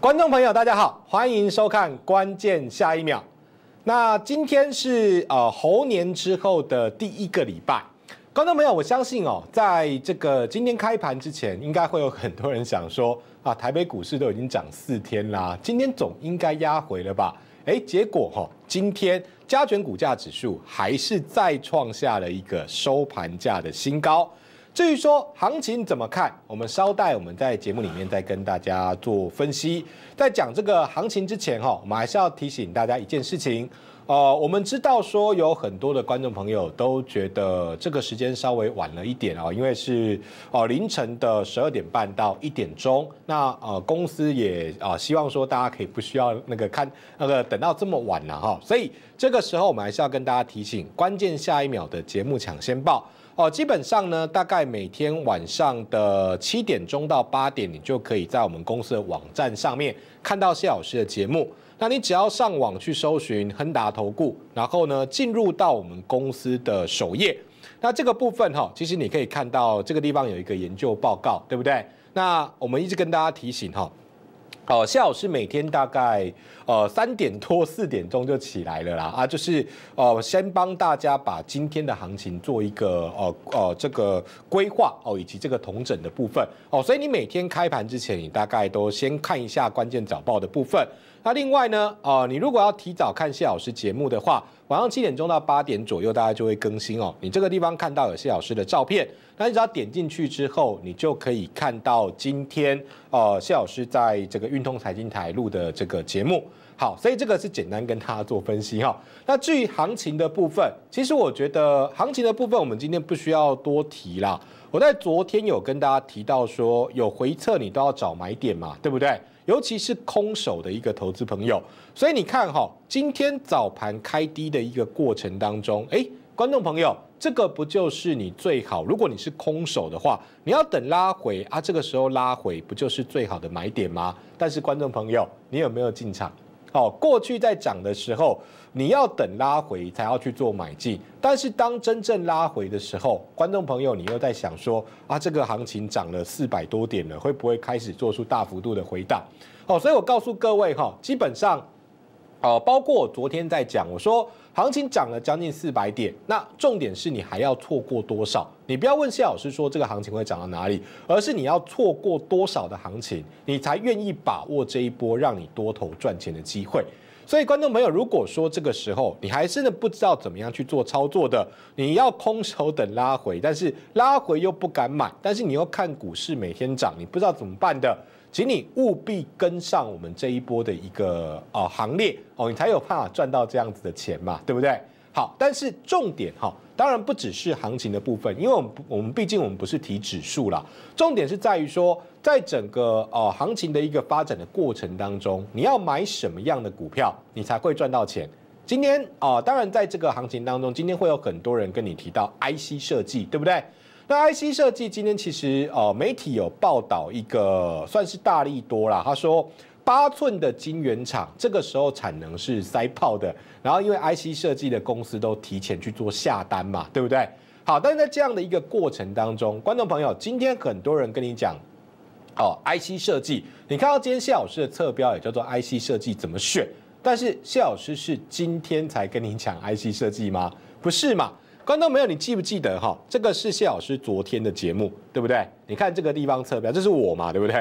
观众朋友，大家好，欢迎收看《关键下一秒》。那今天是呃猴年之后的第一个礼拜，观众朋友，我相信哦，在这个今天开盘之前，应该会有很多人想说啊，台北股市都已经涨四天啦，今天总应该压回了吧？哎，结果哈，今天加权股价指数还是再创下了一个收盘价的新高。至于说行情怎么看，我们稍待，我们在节目里面再跟大家做分析。在讲这个行情之前，哈，我们还是要提醒大家一件事情。呃，我们知道说有很多的观众朋友都觉得这个时间稍微晚了一点啊，因为是哦凌晨的十二点半到一点钟。那呃，公司也啊希望说大家可以不需要那个看那个等到这么晚了哈，所以这个时候我们还是要跟大家提醒，关键下一秒的节目抢先报。哦，基本上呢，大概每天晚上的七点钟到八点，你就可以在我们公司的网站上面看到谢老师的节目。那你只要上网去搜寻亨达投顾，然后呢，进入到我们公司的首页。那这个部分哈，其实你可以看到这个地方有一个研究报告，对不对？那我们一直跟大家提醒哈，哦，谢老师每天大概。呃，三点多四点钟就起来了啦，啊，就是呃，先帮大家把今天的行情做一个呃呃这个规划哦，以及这个同整的部分哦，所以你每天开盘之前，你大概都先看一下关键早报的部分。那另外呢，呃，你如果要提早看谢老师节目的话，晚上七点钟到八点左右，大家就会更新哦。你这个地方看到有谢老师的照片，那你只要点进去之后，你就可以看到今天呃谢老师在这个运通财经台录的这个节目。好，所以这个是简单跟大家做分析哈。那至于行情的部分，其实我觉得行情的部分，我们今天不需要多提啦。我在昨天有跟大家提到说，有回撤你都要找买点嘛，对不对？尤其是空手的一个投资朋友，所以你看哈，今天早盘开低的一个过程当中，哎，观众朋友，这个不就是你最好？如果你是空手的话，你要等拉回啊，这个时候拉回不就是最好的买点吗？但是观众朋友，你有没有进场？哦，过去在涨的时候，你要等拉回才要去做买进。但是当真正拉回的时候，观众朋友，你又在想说啊，这个行情涨了四百多点了，会不会开始做出大幅度的回档？哦，所以我告诉各位哈，基本上，哦，包括我昨天在讲，我说。行情涨了将近四百点，那重点是你还要错过多少？你不要问谢老师说这个行情会涨到哪里，而是你要错过多少的行情，你才愿意把握这一波让你多头赚钱的机会。所以，观众朋友，如果说这个时候你还真的不知道怎么样去做操作的，你要空手等拉回，但是拉回又不敢买，但是你又看股市每天涨，你不知道怎么办的。请你务必跟上我们这一波的一个呃行列哦，你才有办法赚到这样子的钱嘛，对不对？好，但是重点哈，当然不只是行情的部分，因为我们我们毕竟我们不是提指数啦，重点是在于说，在整个呃行情的一个发展的过程当中，你要买什么样的股票，你才会赚到钱。今天啊，当然在这个行情当中，今天会有很多人跟你提到 IC 设计，对不对？那 IC 设计今天其实呃媒体有报道一个算是大力多啦，他说八寸的晶圆厂这个时候产能是塞炮的，然后因为 IC 设计的公司都提前去做下单嘛，对不对？好，但是在这样的一个过程当中，观众朋友，今天很多人跟你讲哦 IC 设计，你看到今天谢老师的侧标也叫做 IC 设计怎么选，但是谢老师是今天才跟你讲 IC 设计吗？不是嘛？观众朋友，你记不记得哈？这个是谢老师昨天的节目，对不对？你看这个地方测标，这是我嘛，对不对？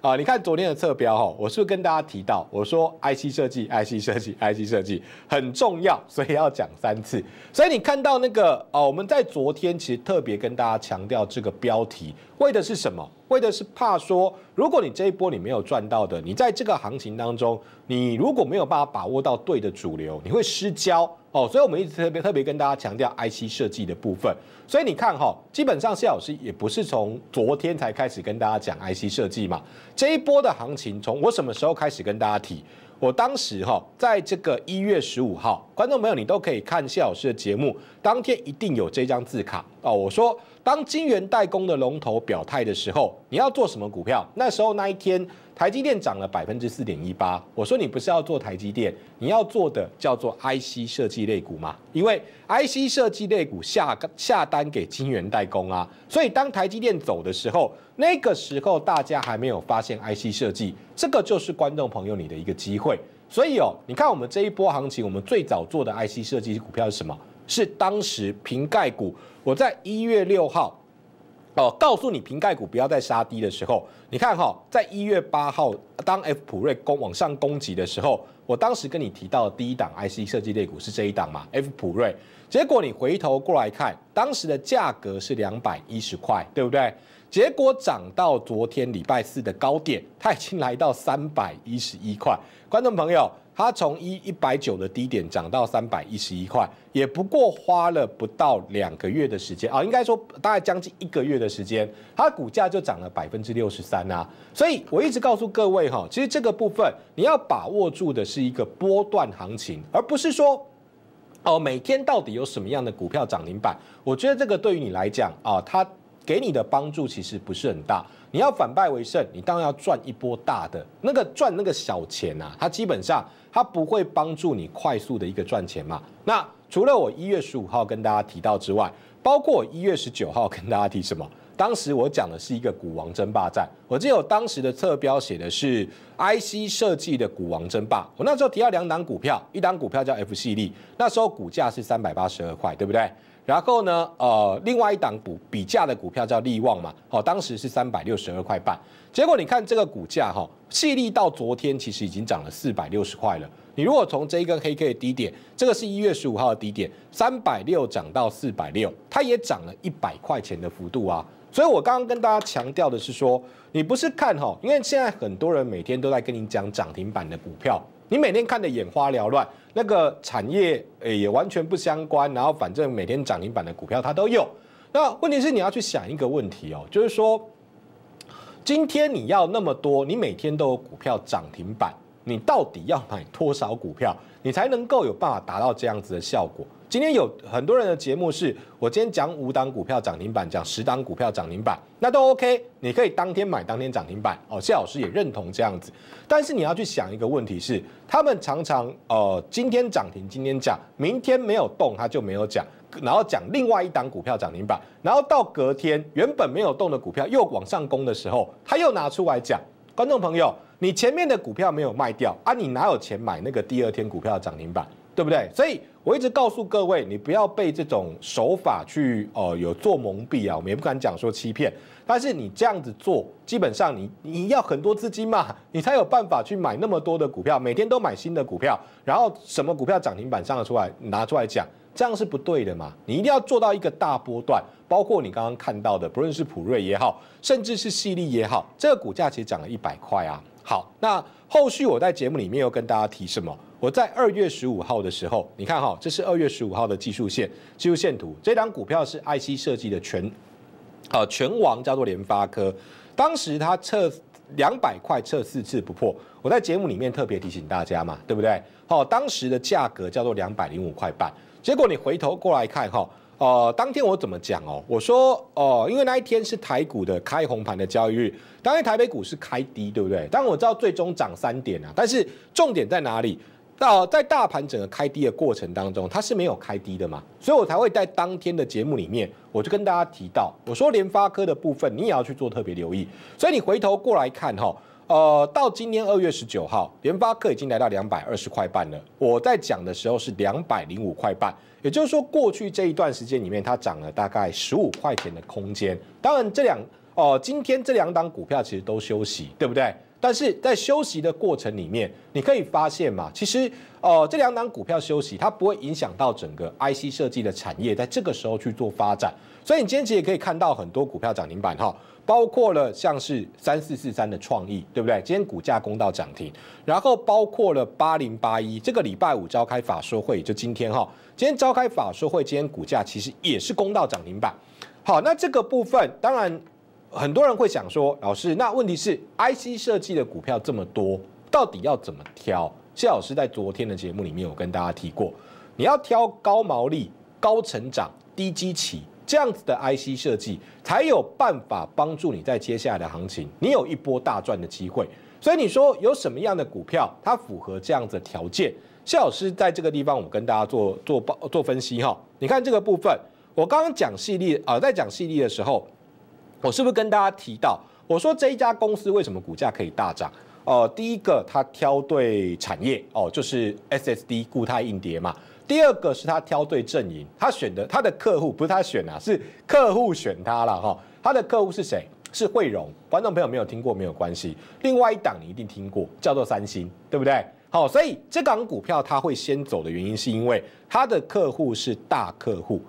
啊，你看昨天的测标哈，我是跟大家提到，我说 IC 设计，IC 设计，IC 设计很重要，所以要讲三次。所以你看到那个啊，我们在昨天其实特别跟大家强调这个标题，为的是什么？为的是怕说，如果你这一波你没有赚到的，你在这个行情当中，你如果没有办法把握到对的主流，你会失焦。哦，所以我们一直特别特别跟大家强调 IC 设计的部分，所以你看哈，基本上谢老师也不是从昨天才开始跟大家讲 IC 设计嘛。这一波的行情，从我什么时候开始跟大家提？我当时哈，在这个一月十五号，观众朋友你都可以看谢老师的节目，当天一定有这张字卡哦。我说。当金元代工的龙头表态的时候，你要做什么股票？那时候那一天台积电涨了百分之四点一八。我说你不是要做台积电，你要做的叫做 IC 设计类股嘛？因为 IC 设计类股下下单给金元代工啊，所以当台积电走的时候，那个时候大家还没有发现 IC 设计，这个就是观众朋友你的一个机会。所以哦，你看我们这一波行情，我们最早做的 IC 设计股票是什么？是当时瓶盖股，我在一月六号，哦，告诉你瓶盖股不要再杀低的时候，你看哈，在一月八号当 F 普瑞攻往上攻击的时候，我当时跟你提到第一档 IC 设计类股是这一档嘛，F 普瑞，结果你回头过来看，当时的价格是两百一十块，对不对？结果涨到昨天礼拜四的高点，它已经来到三百一十一块，观众朋友。它从一一百九的低点涨到三百一十一块，也不过花了不到两个月的时间啊，应该说大概将近一个月的时间，它股价就涨了百分之六十三啊。所以我一直告诉各位哈，其实这个部分你要把握住的是一个波段行情，而不是说哦每天到底有什么样的股票涨停板。我觉得这个对于你来讲啊，它给你的帮助其实不是很大。你要反败为胜，你当然要赚一波大的。那个赚那个小钱啊，它基本上它不会帮助你快速的一个赚钱嘛。那除了我一月十五号跟大家提到之外，包括一月十九号跟大家提什么？当时我讲的是一个股王争霸战，我得有当时的侧标写的是 IC 设计的股王争霸。我那时候提到两档股票，一档股票叫 F 系列，那时候股价是三百八十二块，对不对？然后呢，呃，另外一档股比价的股票叫利旺嘛，好，当时是三百六十二块半，结果你看这个股价哈，细粒到昨天其实已经涨了四百六十块了。你如果从这一根黑 K 的低点，这个是一月十五号的低点，三百六涨到四百六，它也涨了一百块钱的幅度啊。所以我刚刚跟大家强调的是说，你不是看哈，因为现在很多人每天都在跟你讲涨停板的股票。你每天看的眼花缭乱，那个产业诶也完全不相关，然后反正每天涨停板的股票它都有。那问题是你要去想一个问题哦，就是说，今天你要那么多，你每天都有股票涨停板，你到底要买多少股票，你才能够有办法达到这样子的效果？今天有很多人的节目是，我今天讲五档股票涨停板，讲十档股票涨停板，那都 OK，你可以当天买当天涨停板。哦，谢老师也认同这样子，但是你要去想一个问题，是他们常常呃，今天涨停，今天讲，明天没有动，他就没有讲，然后讲另外一档股票涨停板，然后到隔天原本没有动的股票又往上攻的时候，他又拿出来讲。观众朋友，你前面的股票没有卖掉啊，你哪有钱买那个第二天股票涨停板，对不对？所以。我一直告诉各位，你不要被这种手法去，呃，有做蒙蔽啊，我们也不敢讲说欺骗，但是你这样子做，基本上你你要很多资金嘛，你才有办法去买那么多的股票，每天都买新的股票，然后什么股票涨停板上的出来拿出来讲，这样是不对的嘛，你一定要做到一个大波段，包括你刚刚看到的，不论是普瑞也好，甚至是犀利也好，这个股价其实涨了一百块啊。好，那后续我在节目里面又跟大家提什么？我在二月十五号的时候，你看哈，这是二月十五号的技术线、技术线图，这张股票是 IC 设计的全，呃，全王叫做联发科，当时它测两百块测四次不破，我在节目里面特别提醒大家嘛，对不对？好，当时的价格叫做两百零五块半，结果你回头过来看哈。呃，当天我怎么讲哦？我说，哦，因为那一天是台股的开红盘的交易日，当天台北股是开低，对不对？然我知道最终涨三点啊。但是重点在哪里？到在大盘整个开低的过程当中，它是没有开低的嘛，所以我才会在当天的节目里面，我就跟大家提到，我说联发科的部分你也要去做特别留意。所以你回头过来看哈。呃，到今年二月十九号，联发科已经来到两百二十块半了。我在讲的时候是两百零五块半，也就是说，过去这一段时间里面，它涨了大概十五块钱的空间。当然，这两哦，今天这两档股票其实都休息，对不对？但是在休息的过程里面，你可以发现嘛，其实，呃，这两档股票休息它不会影响到整个 IC 设计的产业，在这个时候去做发展，所以你今天其实也可以看到很多股票涨停板哈，包括了像是三四四三的创意，对不对？今天股价攻到涨停，然后包括了八零八一，这个礼拜五召开法说会，就今天哈，今天召开法说会，今天股价其实也是攻到涨停板。好，那这个部分当然。很多人会想说：“老师，那问题是 IC 设计的股票这么多，到底要怎么挑？”谢老师在昨天的节目里面，有跟大家提过，你要挑高毛利、高成长、低基期这样子的 IC 设计，才有办法帮助你在接下来的行情，你有一波大赚的机会。所以你说有什么样的股票，它符合这样子的条件？谢老师在这个地方，我跟大家做做报做分析哈。你看这个部分，我刚刚讲细粒啊，在讲细粒的时候。我是不是跟大家提到，我说这一家公司为什么股价可以大涨？哦，第一个他挑对产业哦，就是 SSD 固态硬碟嘛。第二个是他挑对阵营，他选的他的客户不是他选啊，是客户选他了哈。他的客户是谁？是惠荣。观众朋友没有听过没有关系。另外一档你一定听过，叫做三星，对不对？好，所以这港股票他会先走的原因，是因为他的客户是大客户。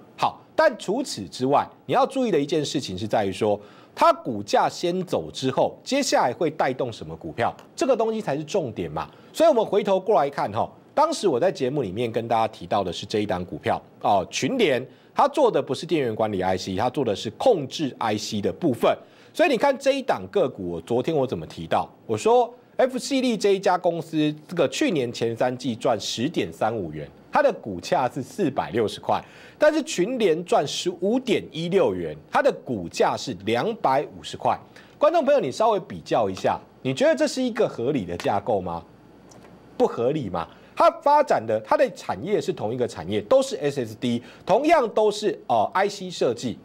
但除此之外，你要注意的一件事情是在于说，它股价先走之后，接下来会带动什么股票？这个东西才是重点嘛。所以，我们回头过来看哈，当时我在节目里面跟大家提到的是这一档股票哦，群联，它做的不是电源管理 IC，它做的是控制 IC 的部分。所以，你看这一档个股，我昨天我怎么提到？我说 f c 利这一家公司，这个去年前三季赚十点三五元。它的股价是四百六十块，但是群联赚十五点一六元，它的股价是两百五十块。观众朋友，你稍微比较一下，你觉得这是一个合理的架构吗？不合理嘛？它发展的它的产业是同一个产业，都是 S S D，同样都是呃 I C 设计。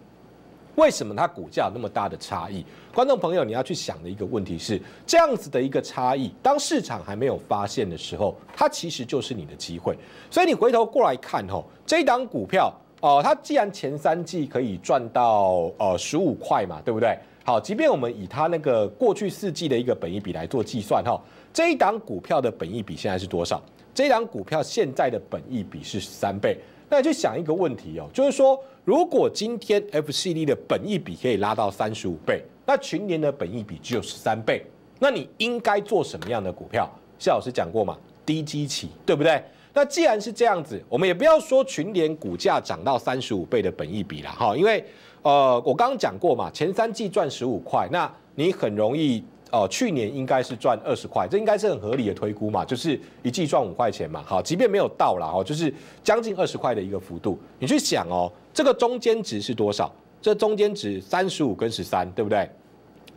为什么它股价那么大的差异？观众朋友，你要去想的一个问题是，这样子的一个差异，当市场还没有发现的时候，它其实就是你的机会。所以你回头过来看，哦，这一档股票，哦，它既然前三季可以赚到呃十五块嘛，对不对？好，即便我们以它那个过去四季的一个本益比来做计算，哈，这一档股票的本益比现在是多少？这一档股票现在的本益比是三倍。那就想一个问题哦，就是说，如果今天 FCD 的本益比可以拉到三十五倍，那群年的本益比只有十三倍，那你应该做什么样的股票？谢老师讲过嘛，低基期，对不对？那既然是这样子，我们也不要说群联股价涨到三十五倍的本益比了哈，因为呃，我刚刚讲过嘛，前三季赚十五块，那你很容易。哦，去年应该是赚二十块，这应该是很合理的推估嘛，就是一季赚五块钱嘛。好，即便没有到了哦，就是将近二十块的一个幅度，你去想哦，这个中间值是多少？这中间值三十五跟十三，对不对？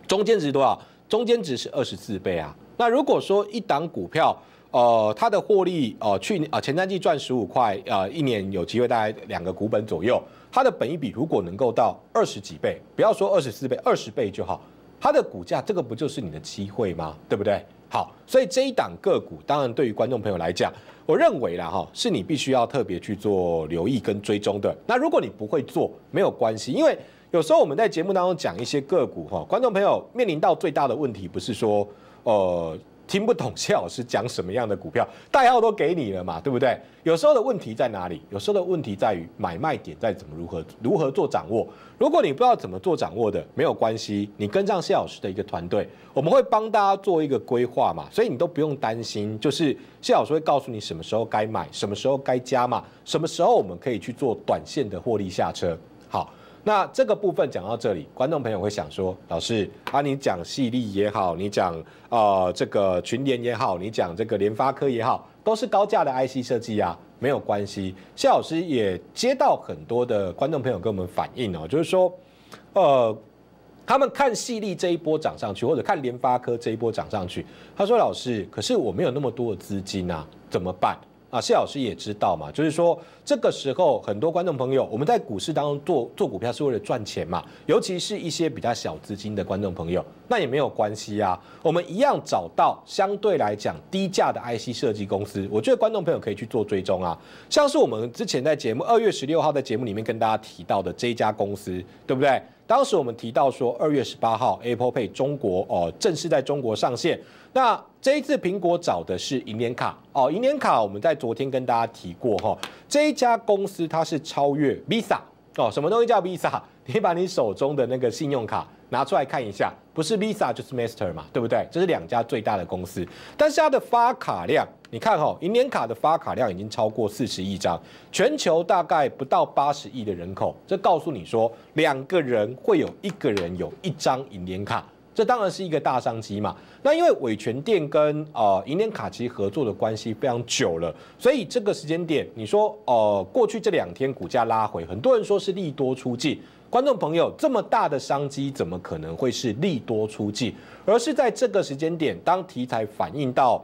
中间值多少？中间值是二十四倍啊。那如果说一档股票，呃，它的获利，呃，去年啊，前三季赚十五块，呃，一年有机会大概两个股本左右，它的本一比如果能够到二十几倍，不要说二十四倍，二十倍就好。它的股价，这个不就是你的机会吗？对不对？好，所以这一档个股，当然对于观众朋友来讲，我认为啦哈，是你必须要特别去做留意跟追踪的。那如果你不会做，没有关系，因为有时候我们在节目当中讲一些个股哈，观众朋友面临到最大的问题不是说，呃。听不懂谢老师讲什么样的股票，代号都给你了嘛，对不对？有时候的问题在哪里？有时候的问题在于买卖点在怎么如何如何做掌握。如果你不知道怎么做掌握的，没有关系，你跟上谢老师的一个团队，我们会帮大家做一个规划嘛，所以你都不用担心，就是谢老师会告诉你什么时候该买，什么时候该加嘛，什么时候我们可以去做短线的获利下车。好。那这个部分讲到这里，观众朋友会想说，老师啊，你讲系粒也好，你讲啊这个群联也好，你讲这个联发科也好，都是高价的 IC 设计啊，没有关系。谢老师也接到很多的观众朋友跟我们反映哦，就是说，呃，他们看系粒这一波涨上去，或者看联发科这一波涨上去，他说老师，可是我没有那么多的资金啊，怎么办？啊，谢老师也知道嘛，就是说这个时候很多观众朋友，我们在股市当中做做股票是为了赚钱嘛，尤其是一些比较小资金的观众朋友。那也没有关系啊，我们一样找到相对来讲低价的 IC 设计公司。我觉得观众朋友可以去做追踪啊，像是我们之前在节目二月十六号在节目里面跟大家提到的这家公司，对不对？当时我们提到说二月十八号 Apple Pay 中国哦正式在中国上线。那这一次苹果找的是银联卡哦，银联卡我们在昨天跟大家提过哈，这一家公司它是超越 Visa 哦，什么东西叫 Visa？你把你手中的那个信用卡。拿出来看一下，不是 Visa 就是 Master 嘛，对不对？这是两家最大的公司，但是它的发卡量，你看哈，银联卡的发卡量已经超过四十亿张，全球大概不到八十亿的人口，这告诉你说，两个人会有一个人有一张银联卡，这当然是一个大商机嘛。那因为伟权店跟呃银联卡其实合作的关系非常久了，所以这个时间点，你说呃过去这两天股价拉回，很多人说是利多出尽。观众朋友，这么大的商机，怎么可能会是利多出尽？而是在这个时间点，当题材反映到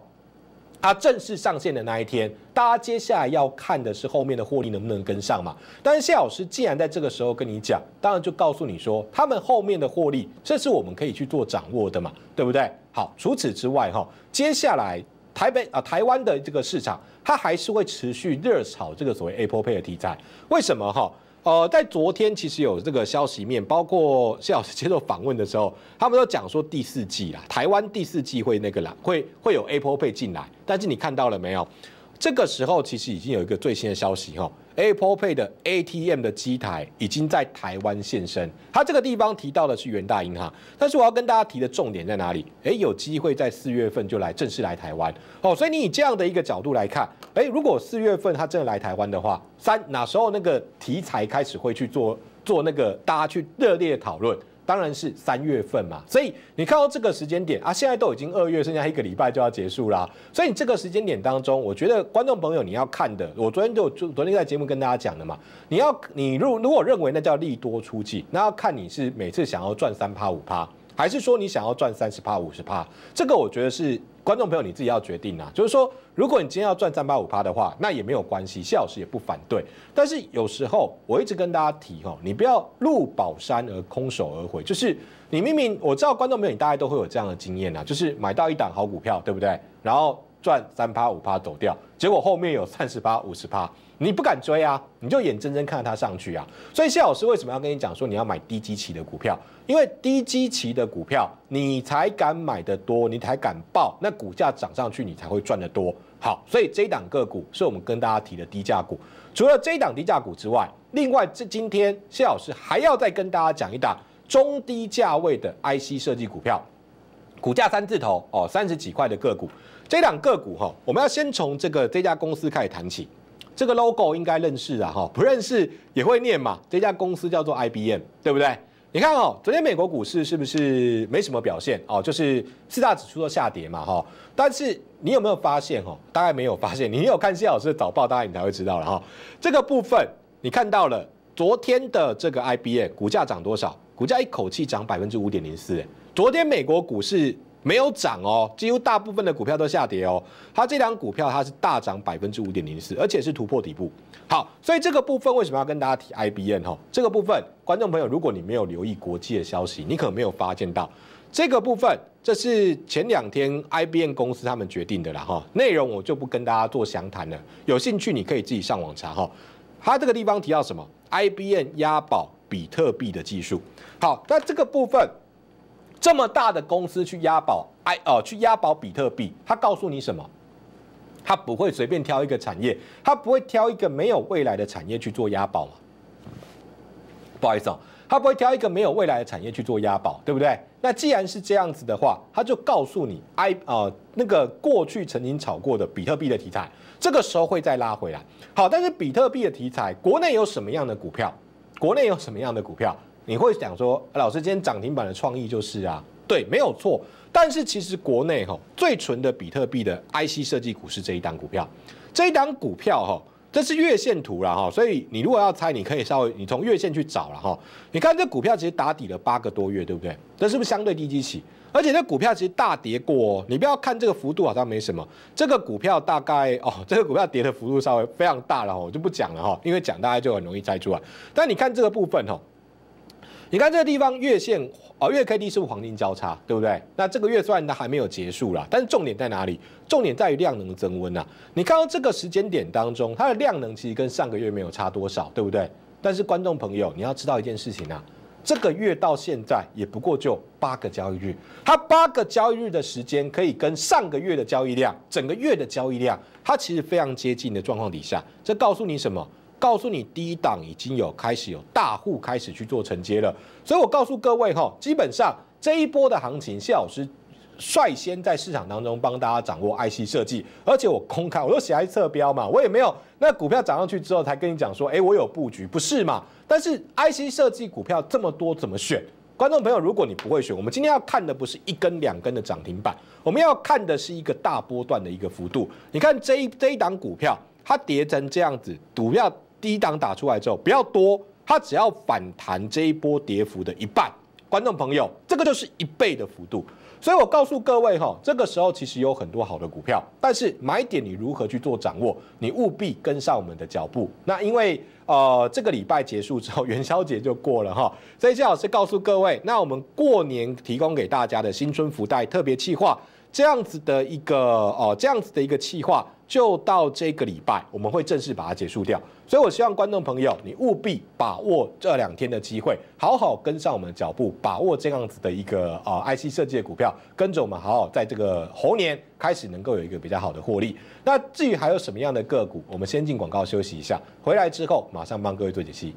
啊正式上线的那一天，大家接下来要看的是后面的获利能不能跟上嘛？但是谢老师既然在这个时候跟你讲，当然就告诉你说，他们后面的获利，这是我们可以去做掌握的嘛，对不对？好，除此之外哈，接下来台北啊台湾的这个市场，它还是会持续热炒这个所谓 Apple Pay 的题材，为什么哈？呃，在昨天其实有这个消息面，包括谢老师接受访问的时候，他们都讲说第四季啦，台湾第四季会那个啦，会会有 Apple Pay 进来。但是你看到了没有？这个时候其实已经有一个最新的消息哈。Apple Pay 的 ATM 的机台已经在台湾现身。它这个地方提到的是元大银行，但是我要跟大家提的重点在哪里？诶，有机会在四月份就来正式来台湾哦。所以你以这样的一个角度来看，诶，如果四月份它真的来台湾的话，三哪时候那个题材开始会去做做那个大家去热烈讨论。当然是三月份嘛，所以你看到这个时间点啊，现在都已经二月，剩下一个礼拜就要结束了。所以你这个时间点当中，我觉得观众朋友你要看的，我昨天就就昨天在节目跟大家讲的嘛，你要你如如果认为那叫利多出尽，那要看你是每次想要赚三趴五趴。还是说你想要赚三十趴五十趴，这个我觉得是观众朋友你自己要决定啊。就是说，如果你今天要赚三八五趴的话，那也没有关系，谢老师也不反对。但是有时候我一直跟大家提哈，你不要入宝山而空手而回。就是你明明我知道观众朋友你大概都会有这样的经验啊，就是买到一档好股票，对不对？然后赚三趴五趴走掉，结果后面有三十趴五十趴。你不敢追啊，你就眼睁睁看着它上去啊。所以谢老师为什么要跟你讲说你要买低基期的股票？因为低基期的股票，你才敢买得多，你才敢报，那股价涨上去，你才会赚得多。好，所以这档个股是我们跟大家提的低价股。除了这档低价股之外，另外这今天谢老师还要再跟大家讲一档中低价位的 IC 设计股票，股价三字头哦，三十几块的个股。这档个股哈，我们要先从这个这家公司开始谈起。这个 logo 应该认识啊，哈，不认识也会念嘛。这家公司叫做 IBM，对不对？你看哦，昨天美国股市是不是没什么表现？哦，就是四大指数都下跌嘛，哈。但是你有没有发现哦？大概没有发现。你有看谢老师的早报，大概你才会知道了哈。这个部分你看到了，昨天的这个 IBM 股价涨多少？股价一口气涨百分之五点零四。昨天美国股市。没有涨哦，几乎大部分的股票都下跌哦。它这档股票它是大涨百分之五点零四，而且是突破底部。好，所以这个部分为什么要跟大家提 i b n 哈？这个部分，观众朋友，如果你没有留意国际的消息，你可能没有发现到这个部分。这是前两天 i b n 公司他们决定的了哈。内容我就不跟大家做详谈了，有兴趣你可以自己上网查哈。它这个地方提到什么 i b n 押宝比特币的技术。好，那这个部分。这么大的公司去押宝，哎，哦，去押宝比特币，他告诉你什么？他不会随便挑一个产业，他不会挑一个没有未来的产业去做押宝不好意思哦，他不会挑一个没有未来的产业去做押宝，对不对？那既然是这样子的话，他就告诉你，哎，呃，那个过去曾经炒过的比特币的题材，这个时候会再拉回来。好，但是比特币的题材，国内有什么样的股票？国内有什么样的股票？你会想说，老师今天涨停板的创意就是啊，对，没有错。但是其实国内哈最纯的比特币的 IC 设计股是这一档股票，这一档股票哈，这是月线图了哈，所以你如果要猜，你可以稍微你从月线去找了哈。你看这股票其实打底了八个多月，对不对？这是不是相对低基期？而且这股票其实大跌过，你不要看这个幅度好像没什么，这个股票大概哦，这个股票跌的幅度稍微非常大了，我就不讲了哈，因为讲大家就很容易猜出来。但你看这个部分哈。你看这个地方月线，哦，月 K D 是不是黄金交叉，对不对？那这个月虽然它还没有结束啦，但是重点在哪里？重点在于量能的增温啊！你看到这个时间点当中，它的量能其实跟上个月没有差多少，对不对？但是观众朋友，你要知道一件事情啊，这个月到现在也不过就八个交易日，它八个交易日的时间可以跟上个月的交易量，整个月的交易量，它其实非常接近的状况底下，这告诉你什么？告诉你，第一档已经有开始有大户开始去做承接了，所以我告诉各位哈，基本上这一波的行情，谢老师率先在市场当中帮大家掌握 IC 设计，而且我公开，我都斜测标嘛，我也没有那股票涨上去之后才跟你讲说，哎，我有布局，不是嘛？但是 IC 设计股票这么多，怎么选？观众朋友，如果你不会选，我们今天要看的不是一根两根的涨停板，我们要看的是一个大波段的一个幅度。你看这一这一档股票，它叠成这样子，股票。低档打出来之后，不要多，它只要反弹这一波跌幅的一半，观众朋友，这个就是一倍的幅度。所以我告诉各位哈，这个时候其实有很多好的股票，但是买点你如何去做掌握，你务必跟上我们的脚步。那因为呃，这个礼拜结束之后，元宵节就过了哈，所以谢老师告诉各位，那我们过年提供给大家的新春福袋特别计划，这样子的一个哦，这样子的一个计划。就到这个礼拜，我们会正式把它结束掉。所以我希望观众朋友，你务必把握这两天的机会，好好跟上我们的脚步，把握这样子的一个呃 IC 设计的股票，跟着我们好好在这个猴年开始能够有一个比较好的获利。那至于还有什么样的个股，我们先进广告休息一下，回来之后马上帮各位做解析。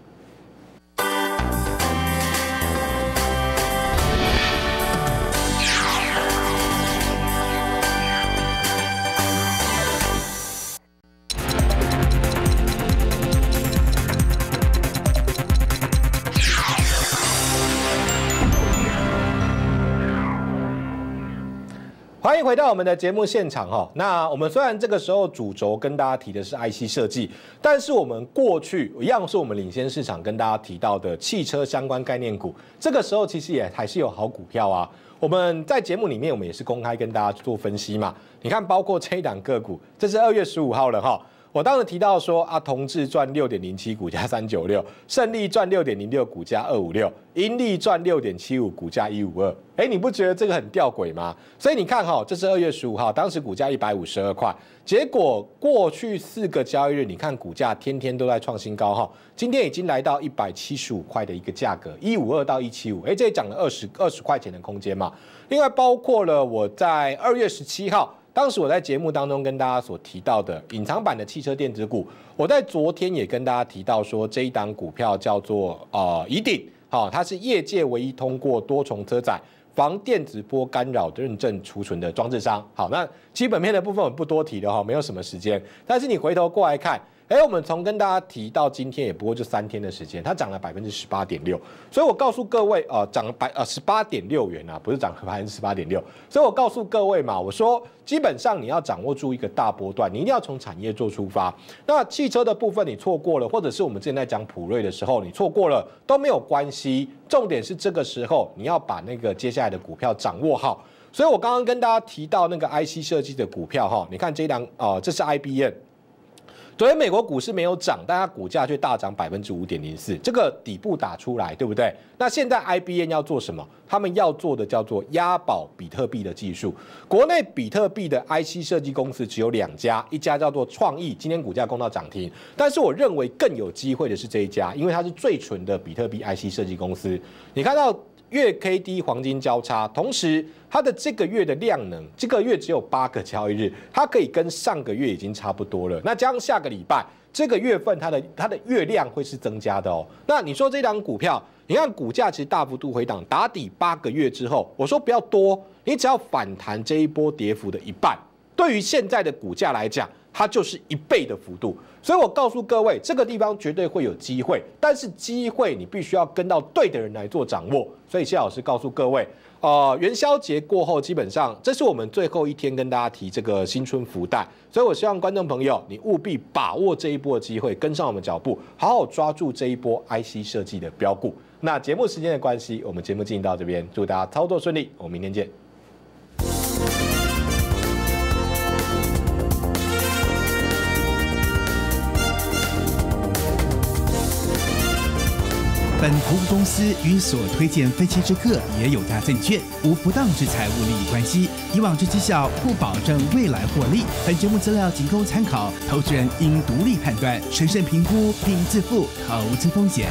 回到我们的节目现场哈，那我们虽然这个时候主轴跟大家提的是 IC 设计，但是我们过去一样是我们领先市场跟大家提到的汽车相关概念股，这个时候其实也还是有好股票啊。我们在节目里面我们也是公开跟大家做分析嘛，你看包括一档个股，这是二月十五号了哈。我当时提到说啊，同志赚六点零七股价三九六，胜利赚六点零六股价二五六，盈利赚六点七五股价一五二。哎，你不觉得这个很吊诡吗？所以你看哈，这是二月十五号，当时股价一百五十二块，结果过去四个交易日，你看股价天天都在创新高哈，今天已经来到一百七十五块的一个价格，一五二到一七五，哎，这涨了二十二十块钱的空间嘛。另外包括了我在二月十七号。当时我在节目当中跟大家所提到的隐藏版的汽车电子股，我在昨天也跟大家提到说，这一档股票叫做呃一鼎，好，它是业界唯一通过多重车载防电子波干扰认证储存的装置商。好，那基本面的部分我不多提了哈，没有什么时间。但是你回头过来看。哎，我们从跟大家提到今天也不过就三天的时间，它涨了百分之十八点六，所以我告诉各位啊，涨百呃十八点六元啊，不是涨百分之十八点六，所以我告诉各位嘛，我说基本上你要掌握住一个大波段，你一定要从产业做出发。那汽车的部分你错过了，或者是我们之前在讲普瑞的时候你错过了，都没有关系。重点是这个时候你要把那个接下来的股票掌握好。所以我刚刚跟大家提到那个 IC 设计的股票哈，你看这两哦，这是 IBM。昨天美国股市没有涨，但它股价却大涨百分之五点零四，这个底部打出来，对不对？那现在 I B N 要做什么？他们要做的叫做押宝比特币的技术。国内比特币的 I C 设计公司只有两家，一家叫做创意，今天股价攻到涨停。但是我认为更有机会的是这一家，因为它是最纯的比特币 I C 设计公司。你看到。月 K D 黄金交叉，同时它的这个月的量能，这个月只有八个交易日，它可以跟上个月已经差不多了。那加上下个礼拜这个月份，它的它的月量会是增加的哦。那你说这张股票，你看股价其实大幅度回档打底八个月之后，我说不要多，你只要反弹这一波跌幅的一半，对于现在的股价来讲。它就是一倍的幅度，所以我告诉各位，这个地方绝对会有机会，但是机会你必须要跟到对的人来做掌握。所以谢老师告诉各位，呃，元宵节过后，基本上这是我们最后一天跟大家提这个新春福袋，所以我希望观众朋友，你务必把握这一波机会，跟上我们脚步，好好抓住这一波 IC 设计的标股。那节目时间的关系，我们节目进行到这边，祝大家操作顺利，我们明天见。本服务公司与所推荐分期之客也有家证券无不当之财务利益关系。以往之绩效不保证未来获利。本节目资料仅供参考，投资人应独立判断、审慎评估并自负投资风险。